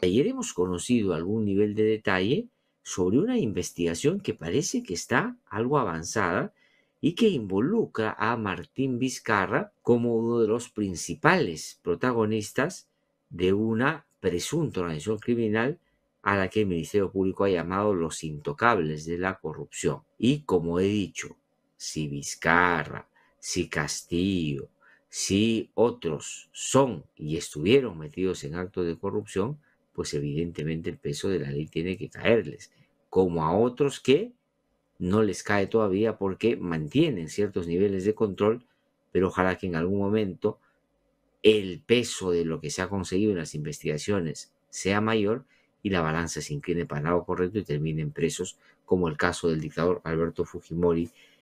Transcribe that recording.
Ayer hemos conocido algún nivel de detalle sobre una investigación que parece que está algo avanzada y que involucra a Martín Vizcarra como uno de los principales protagonistas de una presunta organización criminal a la que el Ministerio Público ha llamado los intocables de la corrupción. Y como he dicho, si Vizcarra, si Castillo, si otros son y estuvieron metidos en actos de corrupción, pues evidentemente el peso de la ley tiene que caerles, como a otros que no les cae todavía porque mantienen ciertos niveles de control, pero ojalá que en algún momento el peso de lo que se ha conseguido en las investigaciones sea mayor y la balanza se incline para algo correcto y terminen presos, como el caso del dictador Alberto Fujimori,